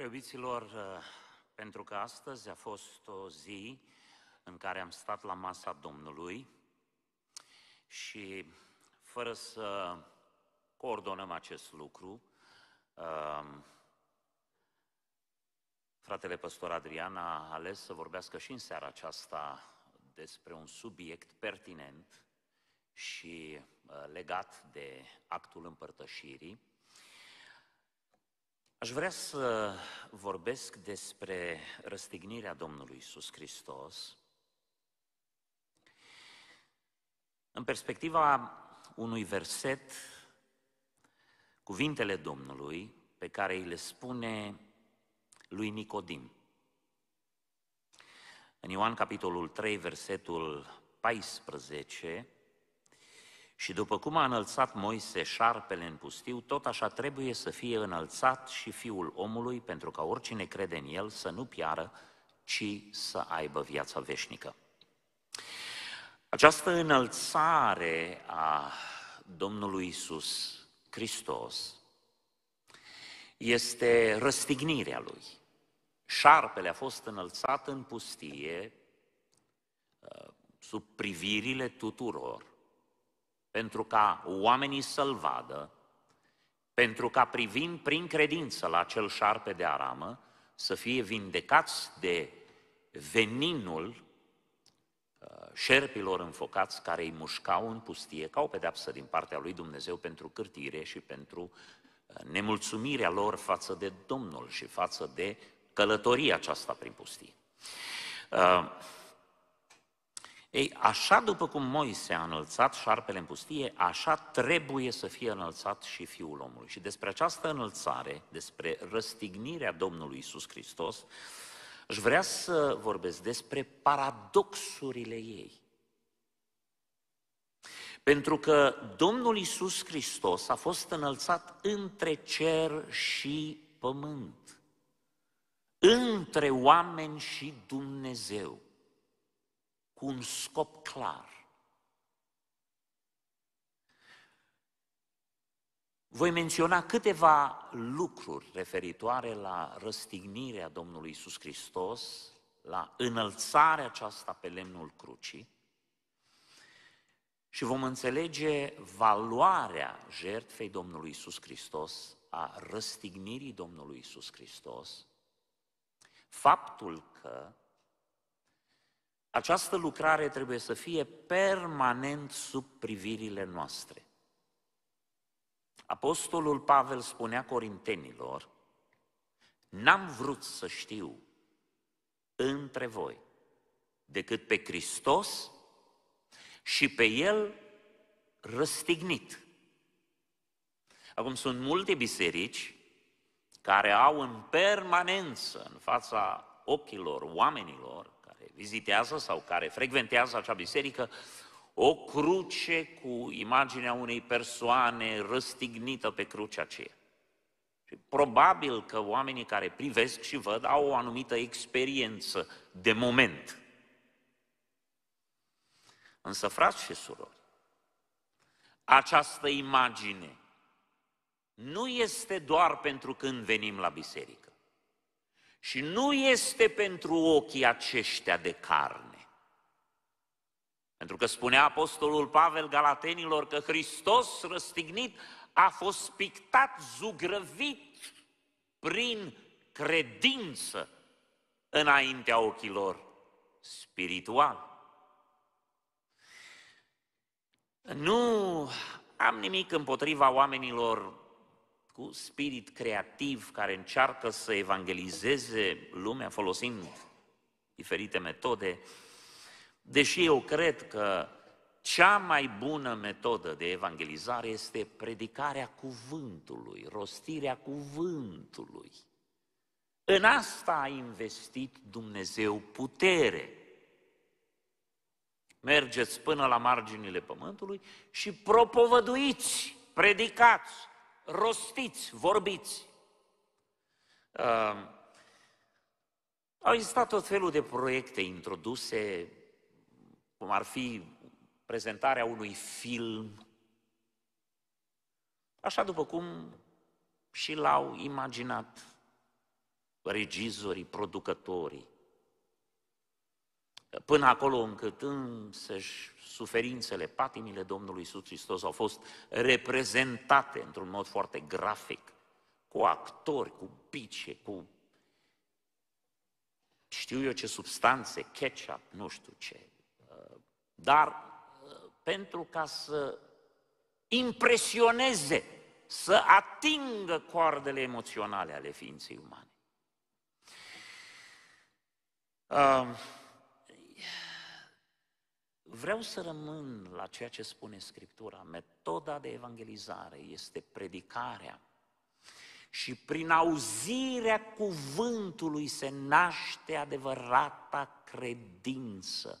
Preobiților, uh, pentru că astăzi a fost o zi în care am stat la masa Domnului și fără să coordonăm acest lucru, um, fratele păstor Adrian a ales să vorbească și în seara aceasta despre un subiect pertinent și uh, legat de actul împărtășirii, Aș vrea să vorbesc despre răstignirea Domnului Isus Hristos în perspectiva unui verset, cuvintele Domnului pe care îi le spune lui Nicodim. În Ioan capitolul 3, versetul 14, și după cum a înălțat Moise șarpele în pustiu, tot așa trebuie să fie înălțat și fiul omului, pentru ca oricine crede în el să nu piară, ci să aibă viața veșnică. Această înălțare a Domnului Isus Hristos este răstignirea lui. Șarpele a fost înălțat în pustie uh, sub privirile tuturor pentru ca oamenii să-l vadă, pentru ca privind prin credință la acel șarpe de aramă, să fie vindecați de veninul uh, șerpilor înfocați care îi mușcau în pustie ca o pedeapsă din partea lui Dumnezeu pentru cârtire și pentru uh, nemulțumirea lor față de Domnul și față de călătoria aceasta prin pustie. Uh, ei, așa după cum Moise a înălțat șarpele în pustie, așa trebuie să fie înălțat și Fiul omului. Și despre această înălțare, despre răstignirea Domnului Isus Hristos, aș vrea să vorbesc despre paradoxurile ei. Pentru că Domnul Isus Hristos a fost înălțat între cer și pământ, între oameni și Dumnezeu cu un scop clar. Voi menționa câteva lucruri referitoare la răstignirea Domnului Isus Hristos, la înălțarea aceasta pe lemnul crucii și vom înțelege valoarea jertfei Domnului Isus Hristos, a răstignirii Domnului Isus Hristos, faptul că această lucrare trebuie să fie permanent sub privirile noastre. Apostolul Pavel spunea corintenilor, n-am vrut să știu între voi decât pe Hristos și pe El răstignit. Acum sunt multe biserici care au în permanență în fața ochilor oamenilor vizitează sau care frecventează acea biserică, o cruce cu imaginea unei persoane răstignită pe crucea aceea. Și probabil că oamenii care privesc și văd au o anumită experiență de moment. Însă, frați și surori, această imagine nu este doar pentru când venim la biserică. Și nu este pentru ochii aceștia de carne. Pentru că spunea Apostolul Pavel Galatenilor că Hristos răstignit a fost pictat, zugrăvit prin credință înaintea ochilor spiritual. Nu am nimic împotriva oamenilor cu spirit creativ care încearcă să evangelizeze lumea folosind diferite metode, deși eu cred că cea mai bună metodă de evangelizare este predicarea cuvântului, rostirea cuvântului. În asta a investit Dumnezeu putere. Mergeți până la marginile pământului și propovăduiți, predicați rostiți, vorbiți. Uh, au existat tot felul de proiecte introduse, cum ar fi prezentarea unui film, așa după cum și l-au imaginat regizorii, producătorii până acolo încât însă suferințele, patimile Domnului Isus Hristos au fost reprezentate într-un mod foarte grafic, cu actori, cu pice, cu știu eu ce substanțe, ketchup, nu știu ce. Uh, dar uh, pentru ca să impresioneze, să atingă coardele emoționale ale ființei umane. Uh, Vreau să rămân la ceea ce spune Scriptura. Metoda de evangelizare este predicarea. Și prin auzirea cuvântului se naște adevărata credință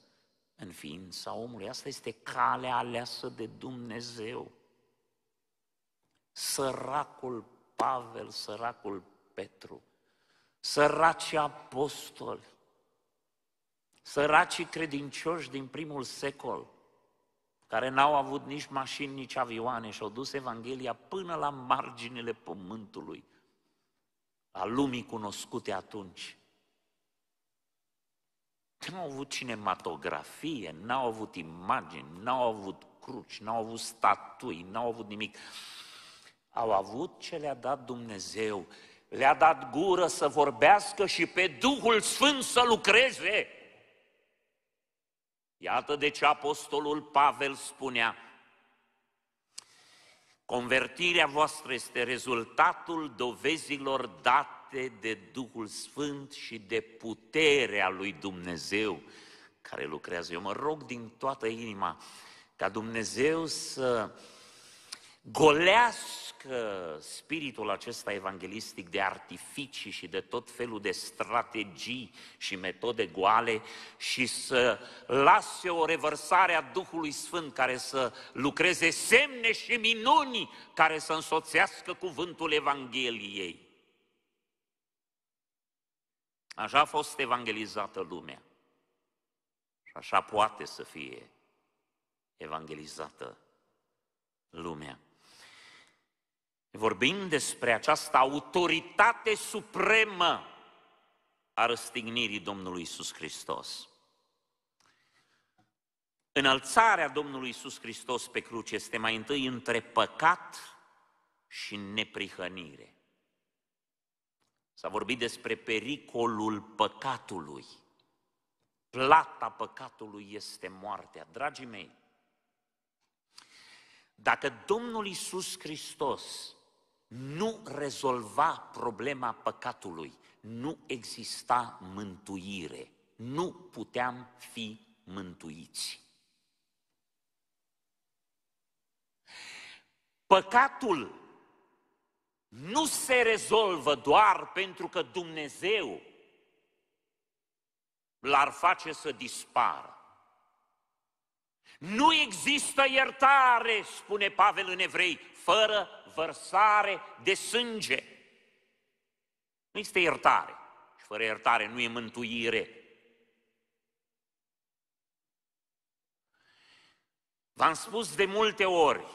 în ființa omului. Asta este calea aleasă de Dumnezeu. Săracul Pavel, săracul Petru, săracii apostoli, Săracii credincioși din primul secol, care n-au avut nici mașini, nici avioane și au dus Evanghelia până la marginile pământului, a lumii cunoscute atunci. N-au avut cinematografie, n-au avut imagini, n-au avut cruci, n-au avut statui, n-au avut nimic. Au avut ce le-a dat Dumnezeu. Le-a dat gură să vorbească și pe Duhul Sfânt să lucreze. Iată de ce Apostolul Pavel spunea, Convertirea voastră este rezultatul dovezilor date de Duhul Sfânt și de puterea lui Dumnezeu care lucrează. Eu mă rog din toată inima ca Dumnezeu să golească spiritul acesta evanghelistic de artificii și de tot felul de strategii și metode goale și să lase o revărsare a Duhului Sfânt care să lucreze semne și minuni care să însoțească cuvântul Evangheliei. Așa a fost evangelizată lumea și așa poate să fie evangelizată lumea. Vorbim despre această autoritate supremă a răstignirii Domnului Isus Hristos. Înălțarea Domnului Isus Hristos pe cruce este mai întâi între păcat și neprihănire. S-a vorbit despre pericolul păcatului. Plata păcatului este moartea. Dragii mei, dacă Domnul Isus Hristos nu rezolva problema păcatului, nu exista mântuire, nu puteam fi mântuiți. Păcatul nu se rezolvă doar pentru că Dumnezeu l-ar face să dispară. Nu există iertare, spune Pavel în Evrei, fără vărsare de sânge. Nu este iertare. Și fără iertare nu e mântuire. V-am spus de multe ori,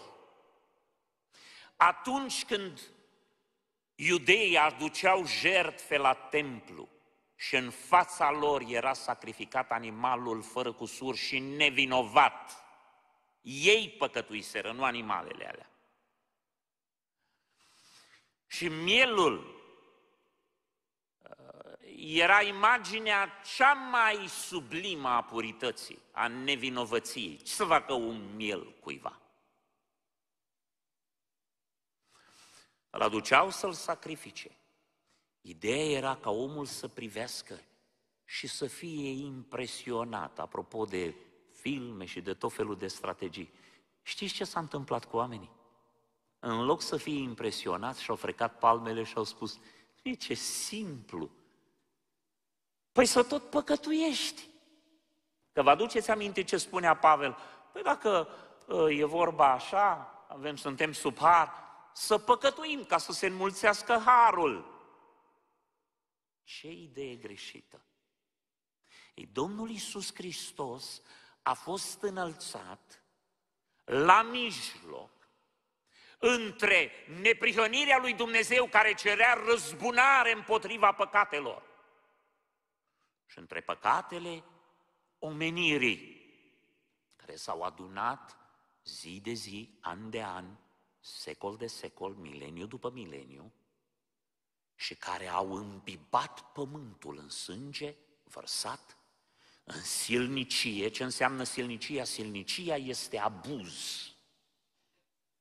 atunci când iudeii aduceau jertfe la templu și în fața lor era sacrificat animalul fără cusur și nevinovat, ei păcătuiseră, nu animalele alea. Și mielul uh, era imaginea cea mai sublimă a purității, a nevinovăției. Ce să facă un miel cuiva? Îl aduceau să-l sacrifice. Ideea era ca omul să privească și să fie impresionat, apropo de filme și de tot felul de strategii. Știți ce s-a întâmplat cu oamenii? în loc să fie impresionați, și-au frecat palmele și au spus, ce simplu! Păi să tot păcătuiești! Că vă aduceți aminte ce spunea Pavel? Păi dacă ă, e vorba așa, avem, suntem sub har, să păcătuim ca să se înmulțească harul. Ce idee greșită! Ei, Domnul Iisus Hristos a fost înălțat la mijloc între neprihănirea lui Dumnezeu care cerea răzbunare împotriva păcatelor și între păcatele omenirii care s-au adunat zi de zi, an de an, secol de secol, mileniu după mileniu și care au îmbibat pământul în sânge vărsat, în silnicie. Ce înseamnă silnicia? Silnicia este abuz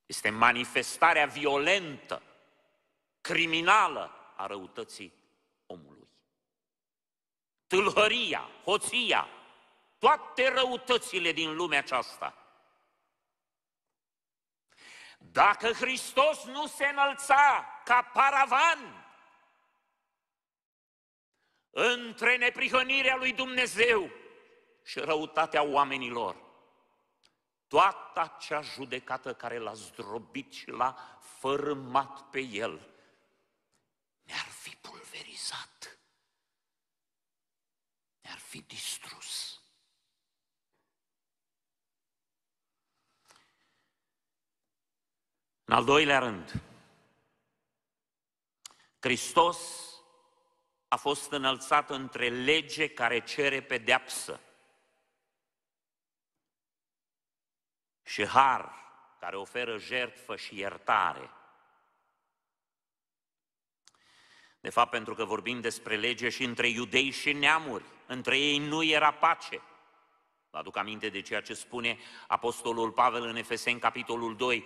este manifestarea violentă, criminală a răutății omului. Tâlhăria, hoția, toate răutățile din lumea aceasta. Dacă Hristos nu se înălța ca paravan între neprihănirea lui Dumnezeu și răutatea oamenilor, toată acea judecată care l-a zdrobit și l-a fărâmat pe el, ne-ar fi pulverizat, ne-ar fi distrus. În al doilea rând, Hristos a fost înălțat între lege care cere pedeapsă și har care oferă jertfă și iertare. De fapt, pentru că vorbim despre lege și între iudei și neamuri, între ei nu era pace. Vă aduc aminte de ceea ce spune Apostolul Pavel în Efeseni, capitolul 2,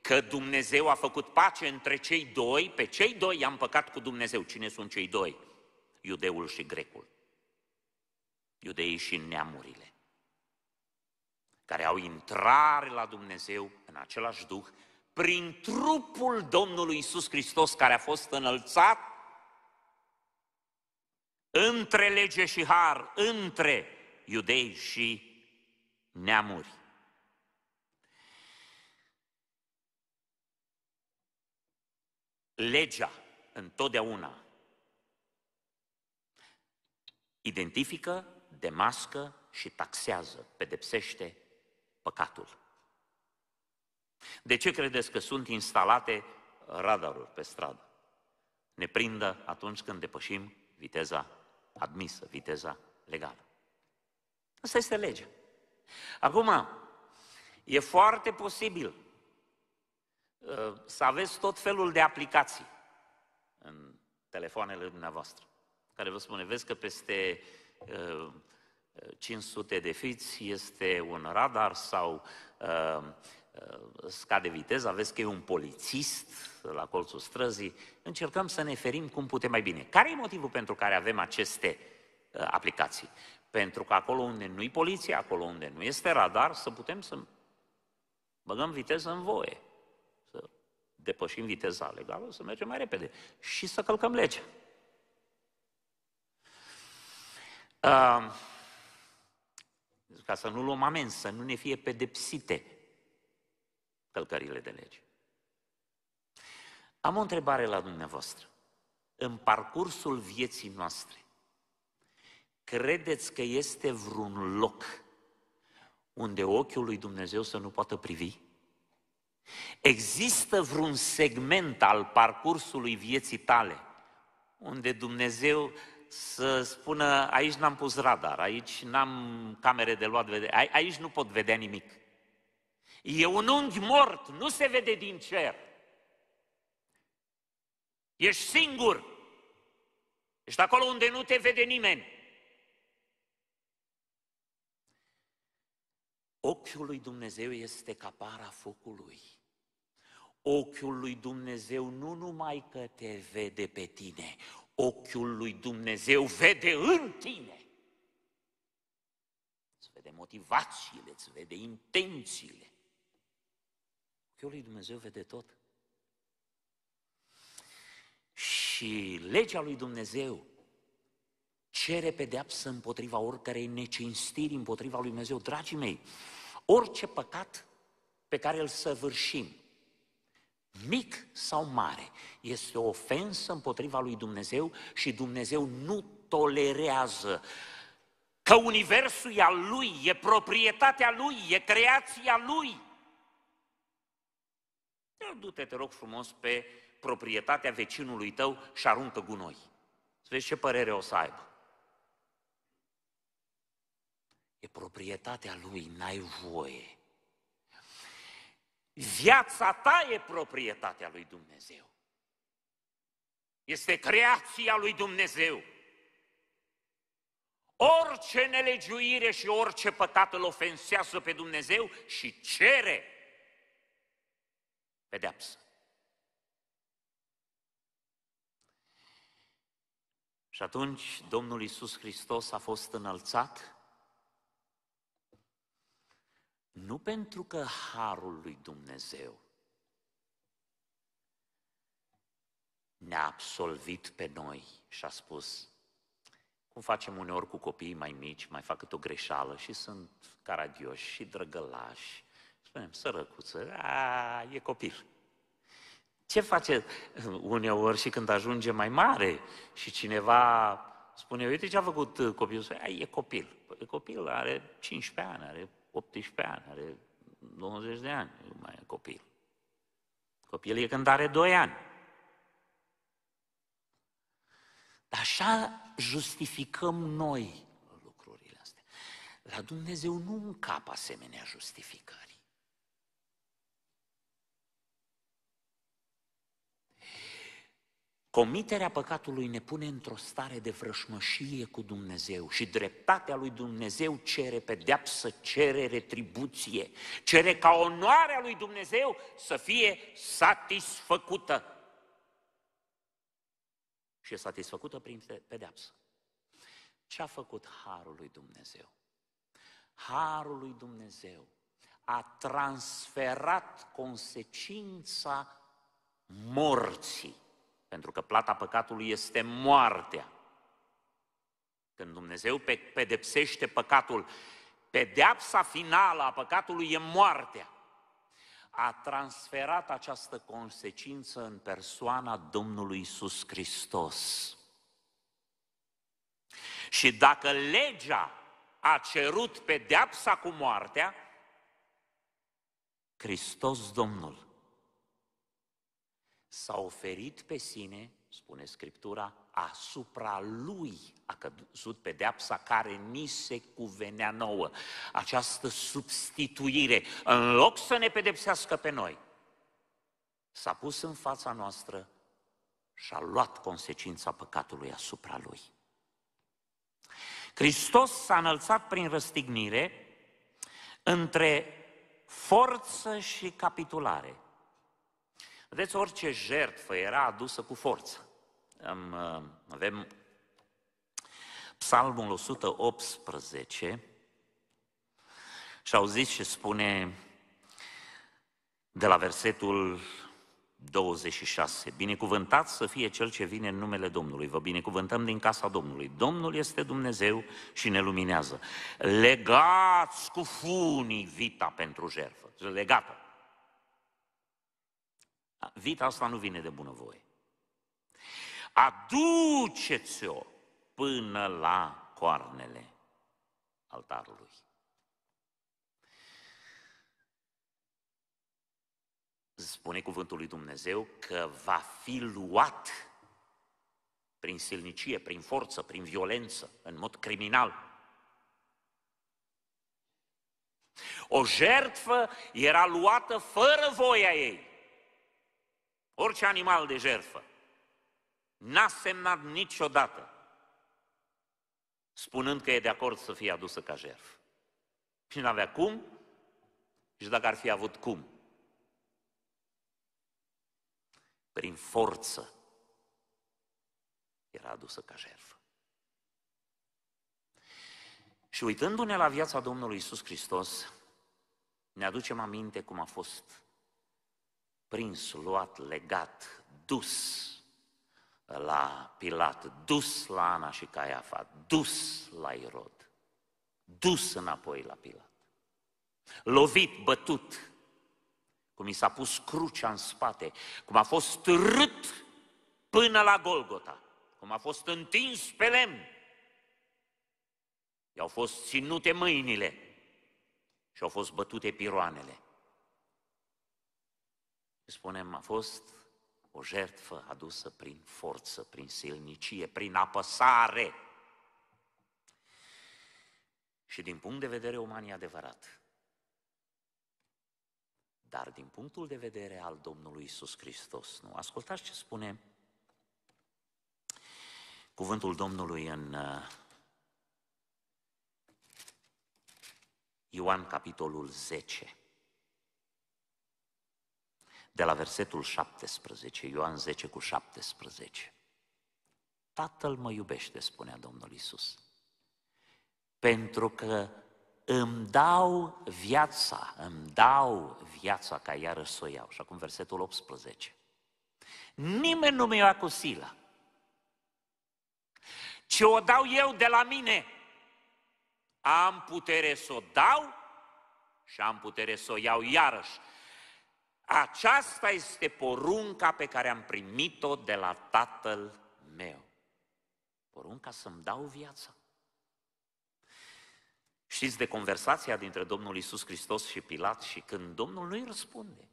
că Dumnezeu a făcut pace între cei doi, pe cei doi i-am păcat cu Dumnezeu. Cine sunt cei doi? Iudeul și grecul. Iudeii și neamurile care au intrare la Dumnezeu în același Duh, prin trupul Domnului Isus Hristos care a fost înălțat între lege și har, între iudei și neamuri. Legea întotdeauna identifică, demască și taxează, pedepsește păcatul. De ce credeți că sunt instalate radaruri pe stradă? Ne prindă atunci când depășim viteza admisă, viteza legală. Asta este legea. Acum, e foarte posibil uh, să aveți tot felul de aplicații în telefoanele dumneavoastră, care vă spune, vezi că peste uh, 500 de fiți este un radar sau uh, uh, scade viteza, vezi că e un polițist la colțul străzii, încercăm să ne ferim cum putem mai bine. Care e motivul pentru care avem aceste uh, aplicații? Pentru că acolo unde nu-i poliție, acolo unde nu este radar, să putem să băgăm viteză în voie, să depășim viteza legală, să mergem mai repede și să călcăm legea. Uh, ca să nu luăm amenzi, să nu ne fie pedepsite călcările de lege. Am o întrebare la dumneavoastră. În parcursul vieții noastre, credeți că este vreun loc unde ochiul lui Dumnezeu să nu poată privi? Există vreun segment al parcursului vieții tale unde Dumnezeu să spună aici n-am pus radar, aici n-am camere de luat vedere, aici nu pot vedea nimic. E un unghi mort, nu se vede din cer. Ești singur. Ești acolo unde nu te vede nimeni. Ochiul lui Dumnezeu este capara focului. Ochiul lui Dumnezeu nu numai că te vede pe tine, Ochiul lui Dumnezeu vede în tine. Îți vede motivațiile, îți vede intențiile. Ochiul lui Dumnezeu vede tot. Și legea lui Dumnezeu cere pedeapsă împotriva oricărei necinstiri împotriva lui Dumnezeu. Dragii mei, orice păcat pe care îl săvârșim, mic sau mare, este o ofensă împotriva lui Dumnezeu și Dumnezeu nu tolerează că universul e al lui, e proprietatea lui, e creația lui. Du-te, te rog frumos, pe proprietatea vecinului tău și aruncă gunoi. Să vezi ce părere o să aibă. E proprietatea lui, n-ai voie Viața ta e proprietatea lui Dumnezeu. Este creația lui Dumnezeu. Orice nelegiuire și orice păcat îl ofensează pe Dumnezeu și cere pedeapsă. Și atunci Domnul Isus Hristos a fost înălțat nu pentru că harul lui Dumnezeu ne-a absolvit pe noi și a spus, cum facem uneori cu copiii mai mici, mai fac câte o greșeală și sunt caragioși și drăgălași. Spunem, sărăcuță, a, e copil. Ce face uneori și când ajunge mai mare și cineva spune, uite ce a făcut copilul, a, e copil. Păi copilul e copil, are 15 ani, are 18 ani, are 20 de ani, mai e copil. Copil e când are 2 ani. Așa justificăm noi lucrurile astea. La Dumnezeu nu încap asemenea justificări. Comiterea păcatului ne pune într-o stare de vrășmășie cu Dumnezeu și dreptatea lui Dumnezeu cere pedeapsă, cere retribuție, cere ca onoarea lui Dumnezeu să fie satisfăcută. Și e satisfăcută prin pedeapsă. Ce a făcut Harul lui Dumnezeu? Harul lui Dumnezeu a transferat consecința morții pentru că plata păcatului este moartea. Când Dumnezeu pedepsește păcatul, pedeapsa finală a păcatului e moartea. A transferat această consecință în persoana Domnului Isus Hristos. Și dacă legea a cerut pedeapsa cu moartea, Hristos Domnul s-a oferit pe sine, spune Scriptura, asupra lui a căzut pedeapsa care ni se cuvenea nouă. Această substituire, în loc să ne pedepsească pe noi, s-a pus în fața noastră și a luat consecința păcatului asupra lui. Hristos s-a înălțat prin răstignire între forță și capitulare. Vedeți, orice jertfă era adusă cu forță. Uh, avem Psalmul 118 și auziți ce spune de la versetul 26. Binecuvântat să fie cel ce vine în numele Domnului. Vă binecuvântăm din casa Domnului. Domnul este Dumnezeu și ne luminează. Legați cu funii vita pentru jertfă. Legată. Vita asta nu vine de bunăvoie. Aduceți-o până la coarnele altarului. Spune cuvântul lui Dumnezeu că va fi luat prin silnicie, prin forță, prin violență, în mod criminal. O jertfă era luată fără voia ei orice animal de jertfă, n-a semnat niciodată spunând că e de acord să fie adusă ca jertfă. Și nu avea cum și dacă ar fi avut cum. Prin forță era adusă ca jertfă. Și uitându-ne la viața Domnului Isus Hristos, ne aducem aminte cum a fost prins, luat, legat, dus la Pilat, dus la Ana și Caiafa, dus la Irod, dus înapoi la Pilat, lovit, bătut, cum i s-a pus crucea în spate, cum a fost târât până la Golgota, cum a fost întins pe lemn, i-au fost ținute mâinile și au fost bătute piroanele spunem, a fost o jertfă adusă prin forță, prin silnicie, prin apăsare. Și din punct de vedere uman e adevărat. Dar din punctul de vedere al Domnului Isus Hristos, nu? Ascultați ce spune cuvântul Domnului în uh, Ioan capitolul 10 de la versetul 17, Ioan 10 cu 17. Tatăl mă iubește, spunea Domnul Isus, pentru că îmi dau viața, îmi dau viața ca iarăși să o iau. Și acum versetul 18. Nimeni nu mi-o ia cu sila, ce o dau eu de la mine. Am putere să o dau și am putere să o iau iarăși. Aceasta este porunca pe care am primit-o de la Tatăl meu. Porunca să-mi dau viața. Știți de conversația dintre Domnul Isus Hristos și Pilat și când Domnul nu-i răspunde.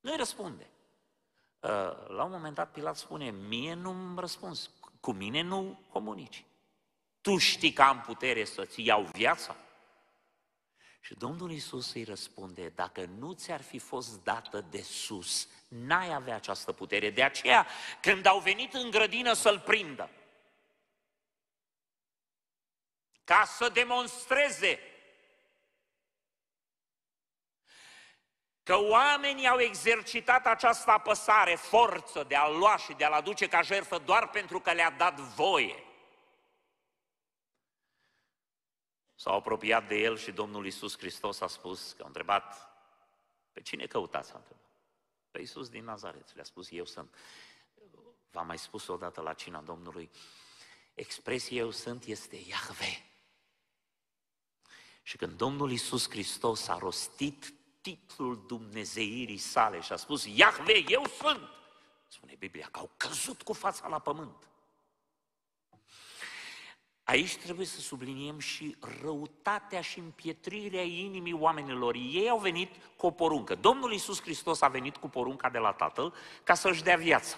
Nu-i răspunde. Uh, la un moment dat Pilat spune, mie nu-mi răspuns, cu mine nu comunici. Tu știi că am putere să-ți iau viața? Și Domnul Isus îi răspunde, dacă nu ți-ar fi fost dată de sus, n-ai avea această putere. De aceea, când au venit în grădină să-l prindă, ca să demonstreze că oamenii au exercitat această apăsare, forță de a lua și de a-l aduce ca jertfă doar pentru că le-a dat voie. S-au apropiat de el și Domnul Iisus Hristos a spus, că a întrebat, pe cine căutați? A întrebat. Pe Iisus din Nazaret. Le-a spus, eu sunt. V-am mai spus odată la cina Domnului, expresia eu sunt este Iahve. Și când Domnul Iisus Hristos a rostit titlul dumnezeirii sale și a spus, Iahve, eu sunt, spune Biblia că au căzut cu fața la pământ. Aici trebuie să subliniem și răutatea și împietrirea inimii oamenilor. Ei au venit cu o poruncă. Domnul Iisus Hristos a venit cu porunca de la Tatăl ca să-și dea viață.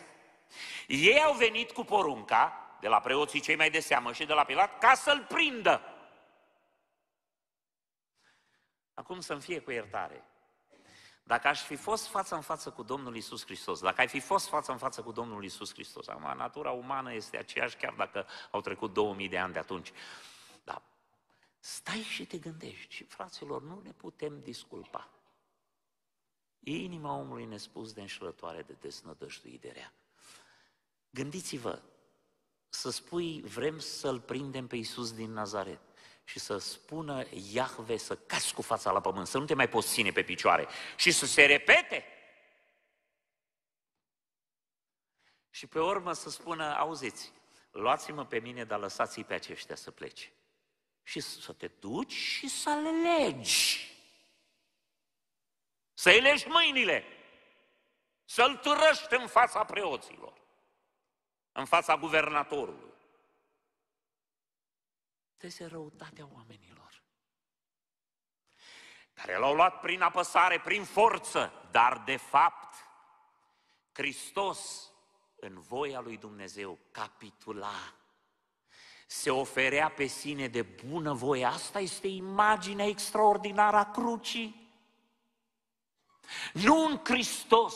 Ei au venit cu porunca de la preoții cei mai de seamă și de la Pilat ca să-l prindă. Acum să-mi fie cu iertare. Dacă aș fi fost față în față cu Domnul Isus Hristos, dacă ai fi fost față în față cu Domnul Isus Hristos, acum natura umană este aceeași chiar dacă au trecut 2000 de ani de atunci. Dar stai și te gândești și fraților, nu ne putem disculpa. Inima omului ne spus de înșelătoare, de desnădăjduiderea. Gândiți-vă, să spui vrem să-L prindem pe Iisus din Nazaret și să spună Iahve să cazi cu fața la pământ, să nu te mai poți ține pe picioare și să se repete. Și pe urmă să spună, auziți, luați-mă pe mine, dar lăsați-i pe aceștia să plece. Și să te duci și să le legi. Să-i legi mâinile. Să-l târăști în fața preoților. În fața guvernatorului este răutatea oamenilor. Care l-au luat prin apăsare, prin forță, dar de fapt, Hristos, în voia lui Dumnezeu, capitula, se oferea pe sine de bună voie. Asta este imaginea extraordinară a crucii. Nu un Hristos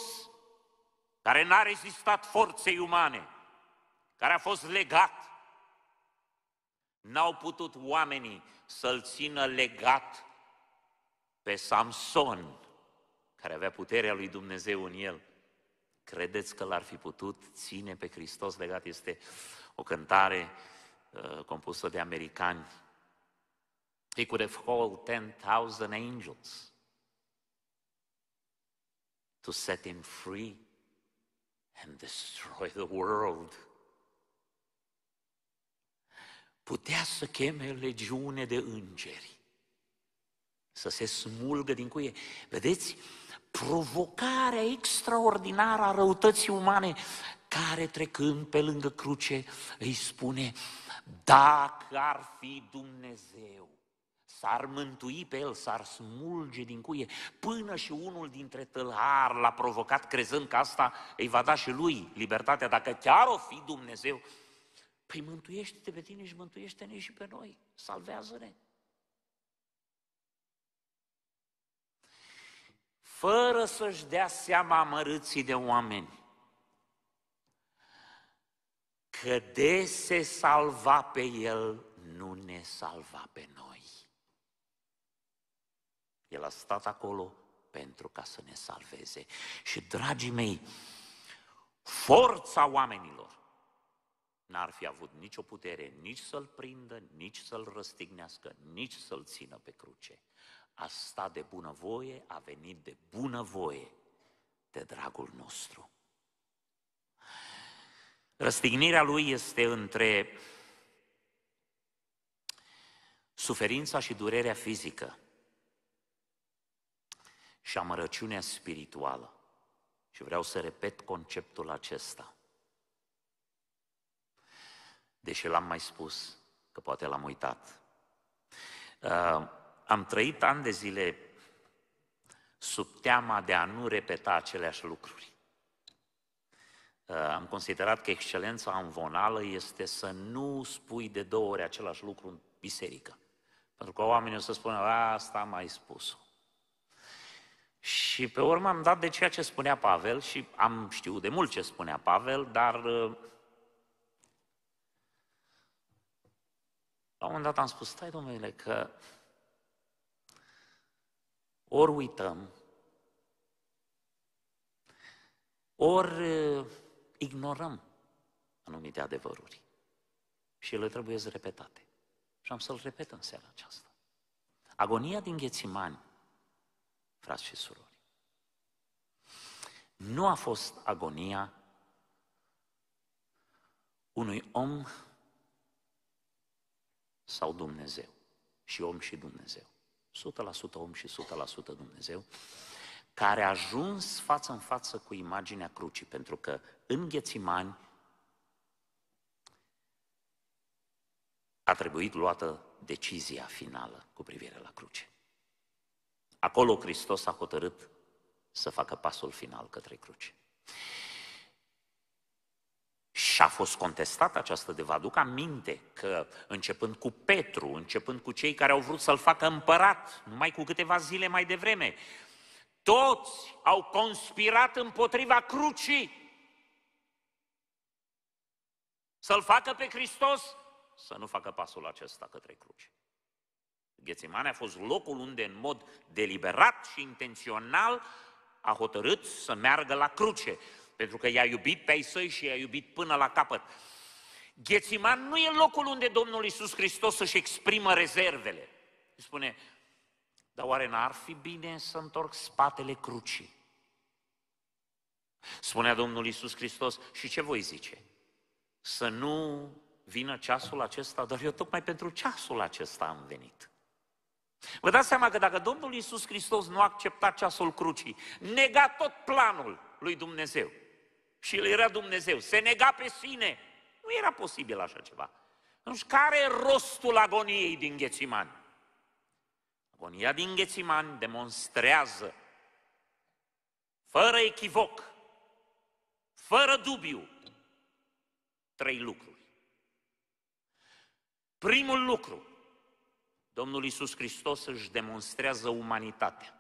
care n-a rezistat forței umane, care a fost legat N-au putut oamenii să-l țină legat pe Samson, care avea puterea lui Dumnezeu în el. Credeți că l-ar fi putut ține pe Hristos legat? Este o cântare uh, compusă de americani. He could have called 10,000 angels to set him free and destroy the world putea să cheme legiune de îngeri, să se smulgă din cuie. Vedeți? Provocarea extraordinară a răutății umane care trecând pe lângă cruce îi spune, dacă ar fi Dumnezeu, s-ar mântui pe el, s-ar smulge din cuie, până și unul dintre tălhar l-a provocat crezând că asta îi va da și lui libertatea, dacă chiar o fi Dumnezeu, Păi mântuiește-te pe tine și mântuiește-ne și pe noi. Salvează-ne. Fără să-și dea seama amărâții de oameni că de se salva pe el, nu ne salva pe noi. El a stat acolo pentru ca să ne salveze. Și, dragii mei, forța oamenilor N-ar fi avut nicio putere nici să-l prindă, nici să-l răstignească, nici să-l țină pe cruce. A stat de bunăvoie, a venit de bunăvoie, de dragul nostru. Răstignirea lui este între suferința și durerea fizică și amărăciunea spirituală. Și vreau să repet conceptul acesta – deși l-am mai spus, că poate l-am uitat. Uh, am trăit ani de zile sub teama de a nu repeta aceleași lucruri. Uh, am considerat că excelența învonală este să nu spui de două ori același lucru în biserică. Pentru că oamenii o să spună, asta am mai spus Și pe urmă am dat de ceea ce spunea Pavel și am știut de mult ce spunea Pavel, dar uh, La un moment dat am spus, stai domnule, că ori uităm, ori ignorăm anumite adevăruri și ele trebuie repetate. Și am să-l repet în seara aceasta. Agonia din Ghețimani, frați și surori, nu a fost agonia unui om sau Dumnezeu. Și om și Dumnezeu. 100% om și 100% Dumnezeu, care a ajuns față în față cu imaginea crucii, pentru că în Ghețimani a trebuit luată decizia finală cu privire la cruce. Acolo Hristos a hotărât să facă pasul final către cruce. Și a fost contestată această de vă aduc aminte că începând cu Petru, începând cu cei care au vrut să-l facă împărat, numai cu câteva zile mai devreme, toți au conspirat împotriva crucii. Să-l facă pe Hristos, să nu facă pasul acesta către cruce. Ghețimane a fost locul unde în mod deliberat și intențional a hotărât să meargă la cruce. Pentru că i-a iubit pe ai săi și i-a iubit până la capăt. Ghețiman nu e locul unde Domnul Iisus Hristos își exprimă rezervele. Îi spune, dar oare n-ar fi bine să întorc spatele crucii? Spunea Domnul Iisus Hristos, și ce voi zice? Să nu vină ceasul acesta, dar eu tocmai pentru ceasul acesta am venit. Vă dați seama că dacă Domnul Iisus Hristos nu accepta ceasul crucii, nega tot planul lui Dumnezeu, și el era Dumnezeu. Se nega pe sine. Nu era posibil așa ceva. Atunci, care e rostul agoniei din Ghețimani? Agonia din Ghețimani demonstrează, fără echivoc, fără dubiu, trei lucruri. Primul lucru, Domnul Isus Hristos își demonstrează umanitatea.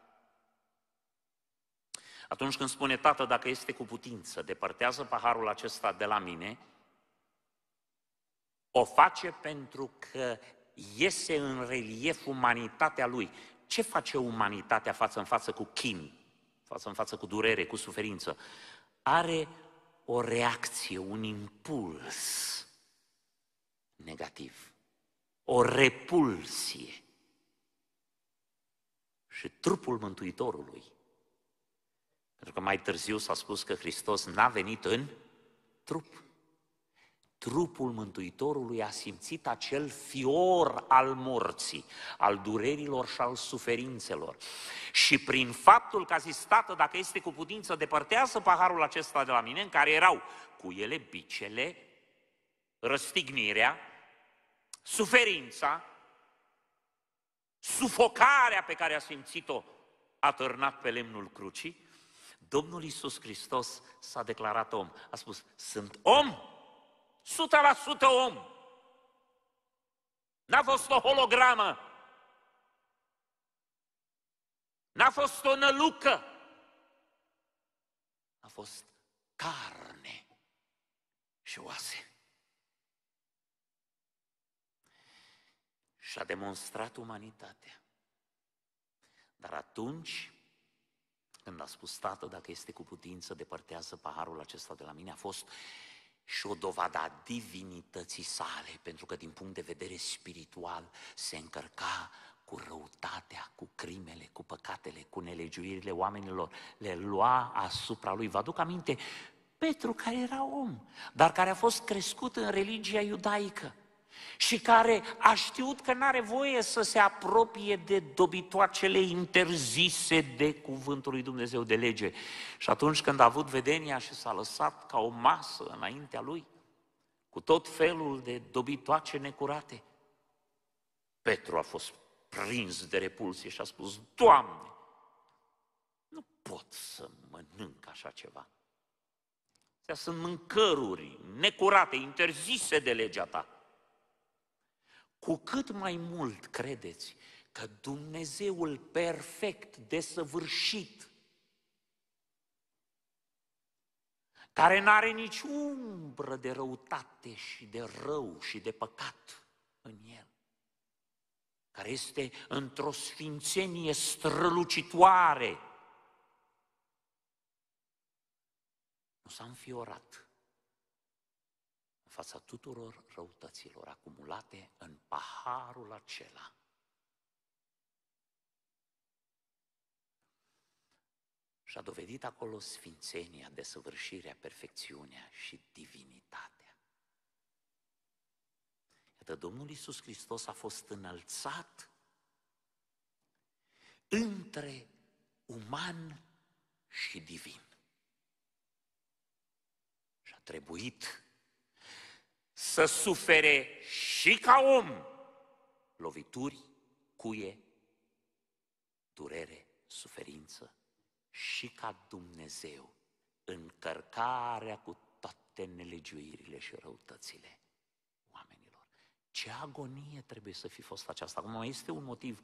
Atunci când spune, Tată, dacă este cu putință, depărtează paharul acesta de la mine, o face pentru că iese în relief umanitatea lui. Ce face umanitatea față în față cu chin, față în față cu durere, cu suferință? Are o reacție, un impuls negativ, o repulsie. Și trupul Mântuitorului pentru că mai târziu s-a spus că Hristos n-a venit în trup. Trupul Mântuitorului a simțit acel fior al morții, al durerilor și al suferințelor. Și prin faptul că a zis, tată, dacă este cu putință, depărtează paharul acesta de la mine, în care erau cu ele bicele, răstignirea, suferința, sufocarea pe care a simțit-o atârnat pe lemnul crucii, Domnul Isus Hristos s-a declarat om. A spus, sunt om, 100% om. N-a fost o hologramă. N-a fost o nălucă. A fost carne și oase. Și a demonstrat umanitatea. Dar atunci când a spus, tată, dacă este cu putință, depărtează paharul acesta de la mine, a fost și o dovadă a divinității sale, pentru că din punct de vedere spiritual se încărca cu răutatea, cu crimele, cu păcatele, cu nelegiuirile oamenilor, le lua asupra lui. Vă aduc aminte, Petru care era om, dar care a fost crescut în religia iudaică, și care a știut că nu are voie să se apropie de dobitoacele interzise de cuvântul lui Dumnezeu de lege. Și atunci când a avut vedenia și s-a lăsat ca o masă înaintea lui, cu tot felul de dobitoace necurate, Petru a fost prins de repulsie și a spus, Doamne, nu pot să mănânc așa ceva. Astea sunt mâncăruri necurate, interzise de legea ta. Cu cât mai mult credeți că Dumnezeul perfect, desăvârșit, care nu are nici umbră de răutate și de rău și de păcat în el, care este într-o sfințenie strălucitoare, nu s-a înfiorat fața tuturor răutăților acumulate în paharul acela. Și a dovedit acolo sfințenia, desăvârșirea, perfecțiunea și divinitatea. Iată, Domnul Iisus Hristos a fost înălțat între uman și divin. Și a trebuit să sufere și ca om lovituri, cuie, durere, suferință și ca Dumnezeu încărcarea cu toate nelegiuirile și răutățile. Ce agonie trebuie să fi fost aceasta. Acum mai este un motiv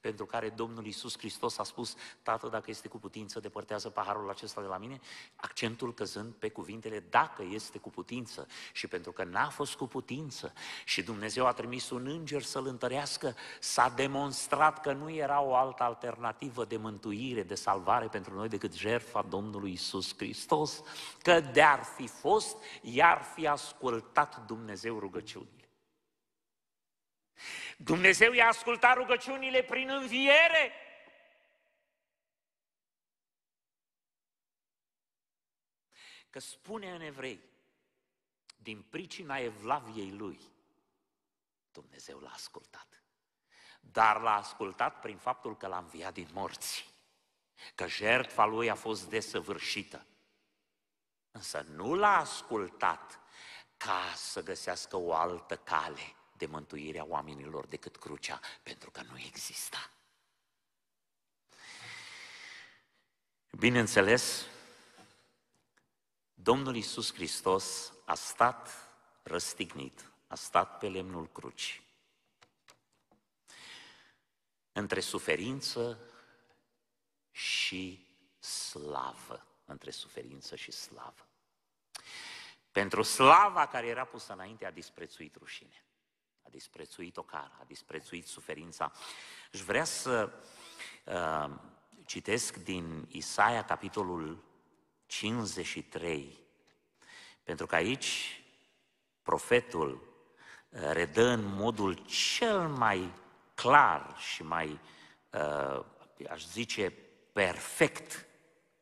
pentru care Domnul Iisus Hristos a spus, Tată, dacă este cu putință, depărtează paharul acesta de la mine, accentul căzând pe cuvintele, dacă este cu putință. Și pentru că n-a fost cu putință și Dumnezeu a trimis un înger să-l întărească, s-a demonstrat că nu era o altă alternativă de mântuire, de salvare pentru noi decât jertfa Domnului Iisus Hristos, că de-ar fi fost, i-ar fi ascultat Dumnezeu rugăciunii. Dumnezeu i-a ascultat rugăciunile prin înviere. Că spune în evrei, din pricina evlaviei lui, Dumnezeu l-a ascultat. Dar l-a ascultat prin faptul că l-a înviat din morți, că jertfa lui a fost desăvârșită. Însă nu l-a ascultat ca să găsească o altă cale de mântuirea oamenilor decât crucea, pentru că nu exista. Bineînțeles, Domnul Isus Hristos a stat răstignit, a stat pe lemnul cruci. Între suferință și slavă. Între suferință și slavă. Pentru slava care era pusă înainte a disprețuit rușine. A disprețuit o cara, a disprețuit suferința. Și vrea să uh, citesc din Isaia, capitolul 53, pentru că aici profetul uh, redă în modul cel mai clar și mai, uh, aș zice, perfect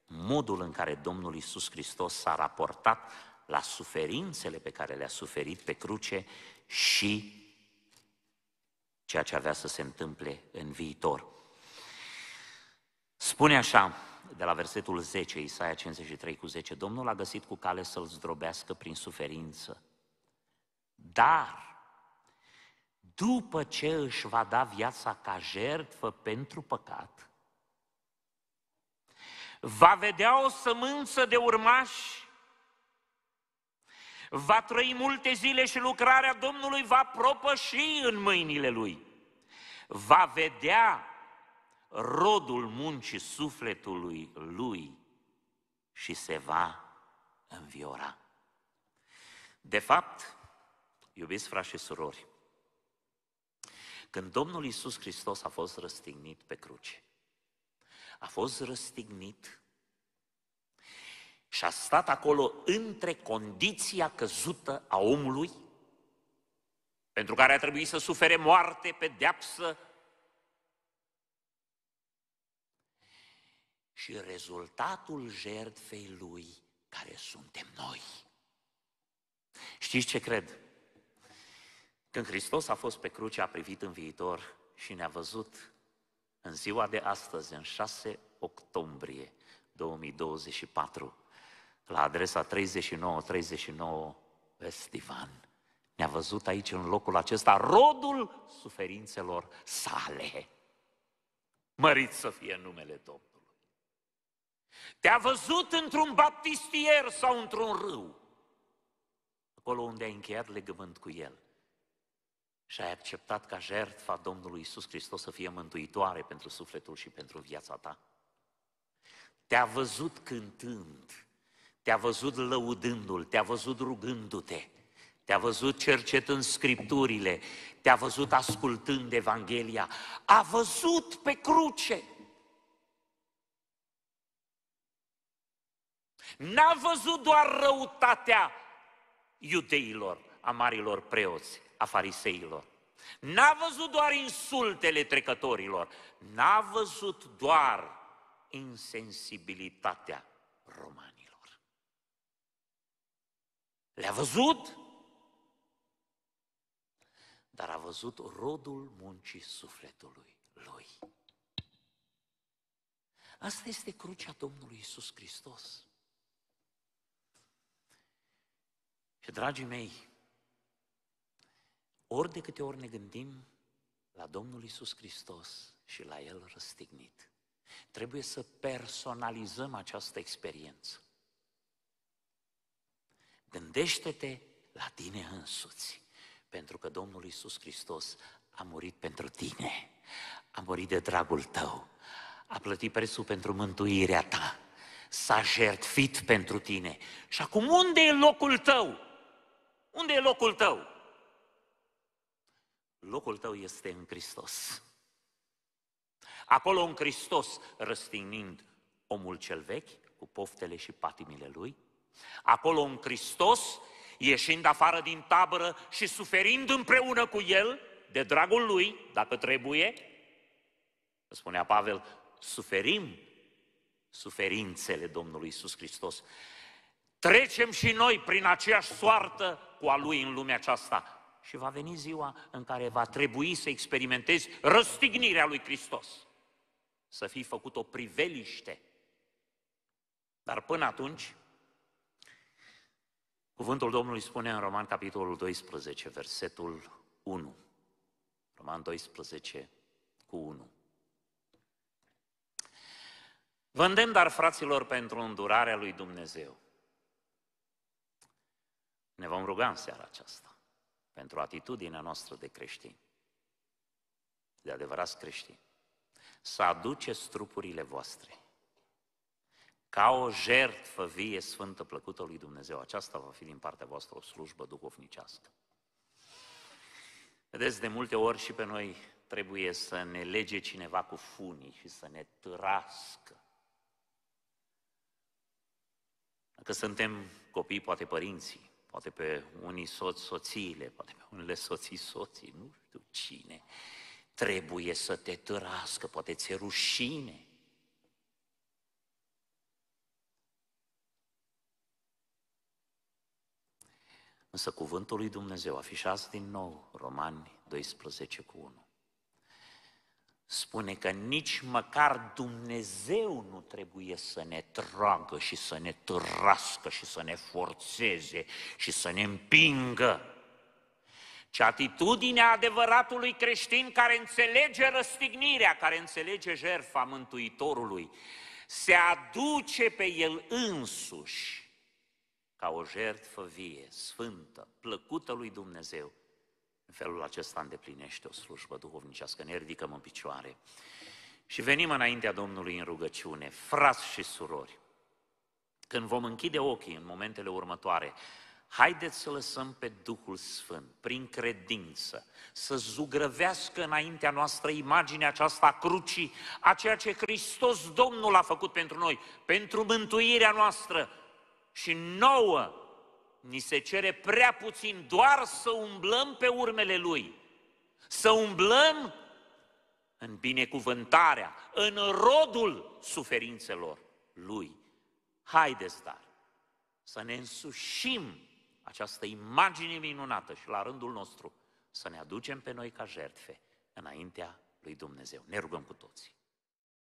modul în care Domnul Isus Hristos s-a raportat la suferințele pe care le-a suferit pe cruce și ceea ce avea să se întâmple în viitor. Spune așa, de la versetul 10, Isaia 53 cu 10, Domnul a găsit cu cale să-l zdrobească prin suferință. Dar, după ce își va da viața ca jertfă pentru păcat, va vedea o sămânță de urmași va trăi multe zile și lucrarea Domnului va propăși în mâinile lui. Va vedea rodul muncii sufletului lui și se va înviora. De fapt, iubiți frați și surori, când Domnul Iisus Hristos a fost răstignit pe cruce, a fost răstignit și a stat acolo între condiția căzută a omului, pentru care a trebuit să sufere moarte, pedeapsă, și rezultatul jertfei lui care suntem noi. Știți ce cred? Când Hristos a fost pe cruce, a privit în viitor și ne-a văzut în ziua de astăzi, în 6 octombrie 2024, la adresa 3939 Vestivan. Ne-a văzut aici, în locul acesta, rodul suferințelor sale. Măriți să fie numele Domnului. Te-a văzut într-un baptistier sau într-un râu, acolo unde ai încheiat legământ cu El. Și ai acceptat ca jertfa Domnului Isus Hristos să fie mântuitoare pentru sufletul și pentru viața ta. Te-a văzut cântând te-a văzut lăudându-L, te-a văzut rugându-te, te-a văzut cercetând Scripturile, te-a văzut ascultând Evanghelia, a văzut pe cruce. N-a văzut doar răutatea iudeilor, a marilor preoți, a fariseilor. N-a văzut doar insultele trecătorilor, n-a văzut doar insensibilitatea romană. Le-a văzut, dar a văzut rodul muncii sufletului lui. Asta este crucea Domnului Isus Hristos. Și, dragii mei, ori de câte ori ne gândim la Domnul Isus Hristos și la El răstignit, trebuie să personalizăm această experiență. Gândește-te la tine însuți, pentru că Domnul Isus Hristos a murit pentru tine, a murit de dragul tău, a plătit prețul pentru mântuirea ta, s-a jertfit pentru tine. Și acum unde e locul tău? Unde e locul tău? Locul tău este în Hristos. Acolo în Hristos, răstignind omul cel vechi, cu poftele și patimile lui, Acolo un Hristos, ieșind afară din tabără și suferind împreună cu el, de dragul lui, dacă trebuie, spunea Pavel, suferim suferințele Domnului Isus Hristos. Trecem și noi prin aceeași soartă cu a lui în lumea aceasta. Și va veni ziua în care va trebui să experimentezi răstignirea lui Hristos. Să fii făcut o priveliște. Dar până atunci, Cuvântul Domnului spune în Roman capitolul 12, versetul 1. Roman 12 cu 1. Vă îndemn, dar, fraților, pentru îndurarea lui Dumnezeu. Ne vom ruga în seara aceasta pentru atitudinea noastră de creștini, de adevărați creștini, să aduceți trupurile voastre ca o jertfă vie, sfântă, plăcută lui Dumnezeu. Aceasta va fi din partea voastră o slujbă duhovnicească. Vedeți, de multe ori și pe noi trebuie să ne lege cineva cu funii și să ne târască. Dacă suntem copii, poate părinții, poate pe unii soți soțiile, poate pe unele soții soții, nu știu cine, trebuie să te târască, poate ți-e rușine, Însă cuvântul lui Dumnezeu, afișați din nou Romani 12 cu 1, spune că nici măcar Dumnezeu nu trebuie să ne tragă și să ne trască și să ne forțeze și să ne împingă. Și atitudinea adevăratului creștin care înțelege răstignirea, care înțelege jertfa Mântuitorului, se aduce pe el însuși ca o jertfă vie, sfântă, plăcută lui Dumnezeu. În felul acesta îndeplinește o slujbă duhovnicească, ne ridicăm în picioare. Și venim înaintea Domnului în rugăciune, frați și surori. Când vom închide ochii în momentele următoare, haideți să lăsăm pe Duhul Sfânt, prin credință, să zugrăvească înaintea noastră imaginea aceasta a crucii, a ceea ce Hristos Domnul a făcut pentru noi, pentru mântuirea noastră, și nouă ni se cere prea puțin doar să umblăm pe urmele Lui, să umblăm în binecuvântarea, în rodul suferințelor Lui. Haideți, dar, să ne însușim această imagine minunată și la rândul nostru să ne aducem pe noi ca jertfe înaintea lui Dumnezeu. Ne rugăm cu toții.